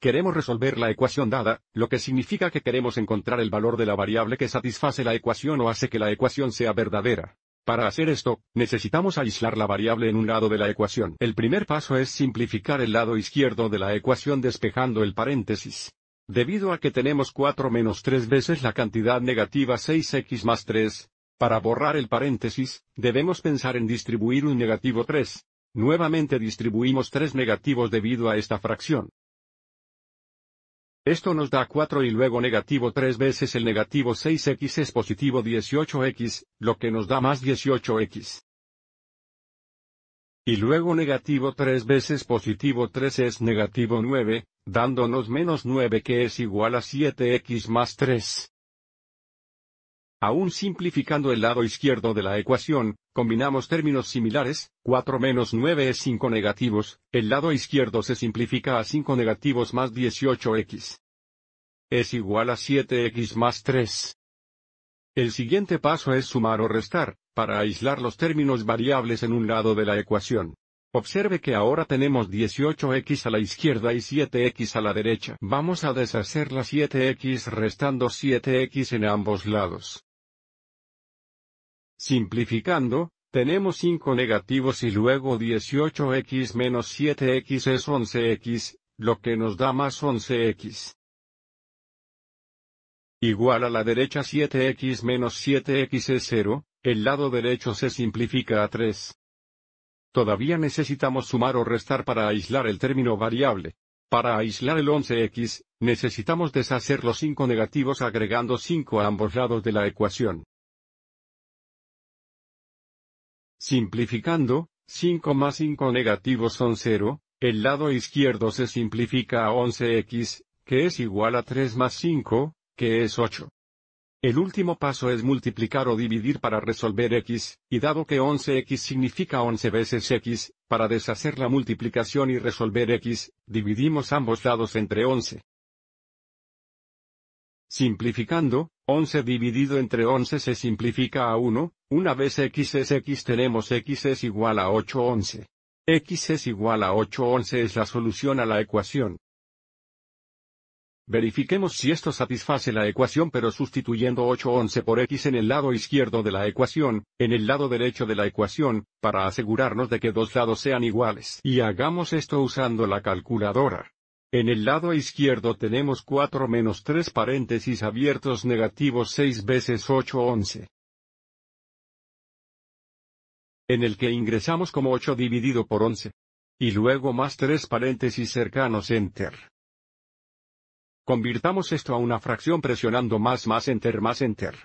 Queremos resolver la ecuación dada, lo que significa que queremos encontrar el valor de la variable que satisface la ecuación o hace que la ecuación sea verdadera. Para hacer esto, necesitamos aislar la variable en un lado de la ecuación. El primer paso es simplificar el lado izquierdo de la ecuación despejando el paréntesis. Debido a que tenemos 4 menos 3 veces la cantidad negativa 6x más 3, para borrar el paréntesis, debemos pensar en distribuir un negativo 3. Nuevamente distribuimos 3 negativos debido a esta fracción. Esto nos da 4 y luego negativo 3 veces el negativo 6x es positivo 18x, lo que nos da más 18x. Y luego negativo 3 veces positivo 3 es negativo 9, dándonos menos 9 que es igual a 7x más 3. Aún simplificando el lado izquierdo de la ecuación, combinamos términos similares, 4 menos 9 es 5 negativos, el lado izquierdo se simplifica a 5 negativos más 18x. Es igual a 7x más 3. El siguiente paso es sumar o restar, para aislar los términos variables en un lado de la ecuación. Observe que ahora tenemos 18x a la izquierda y 7x a la derecha. Vamos a deshacer la 7x restando 7x en ambos lados. Simplificando, tenemos 5 negativos y luego 18x menos 7x es 11x, lo que nos da más 11x. Igual a la derecha 7x menos 7x es 0, el lado derecho se simplifica a 3. Todavía necesitamos sumar o restar para aislar el término variable. Para aislar el 11x, necesitamos deshacer los 5 negativos agregando 5 a ambos lados de la ecuación. Simplificando, 5 más 5 negativos son 0, el lado izquierdo se simplifica a 11x, que es igual a 3 más 5, que es 8. El último paso es multiplicar o dividir para resolver x, y dado que 11x significa 11 veces x, para deshacer la multiplicación y resolver x, dividimos ambos lados entre 11. Simplificando, 11 dividido entre 11 se simplifica a 1, una vez x es x tenemos x es igual a 811. x es igual a 811 es la solución a la ecuación. Verifiquemos si esto satisface la ecuación pero sustituyendo 811 por x en el lado izquierdo de la ecuación, en el lado derecho de la ecuación, para asegurarnos de que dos lados sean iguales. Y hagamos esto usando la calculadora. En el lado izquierdo tenemos 4 menos 3 paréntesis abiertos negativos 6 veces 8 11. En el que ingresamos como 8 dividido por 11. Y luego más 3 paréntesis cercanos enter. Convirtamos esto a una fracción presionando más más enter más enter.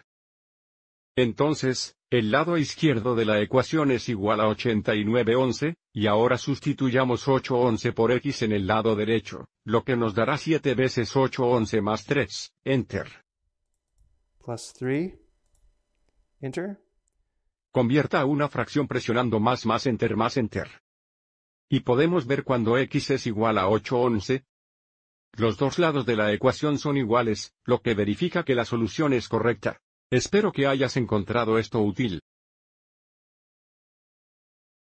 Entonces, el lado izquierdo de la ecuación es igual a 89 11, y ahora sustituyamos 8 11 por x en el lado derecho, lo que nos dará 7 veces 8 11 más 3, enter. Plus 3, enter. Convierta a una fracción presionando más más enter más enter. Y podemos ver cuando x es igual a 8 11. Los dos lados de la ecuación son iguales, lo que verifica que la solución es correcta. Espero que hayas encontrado esto útil.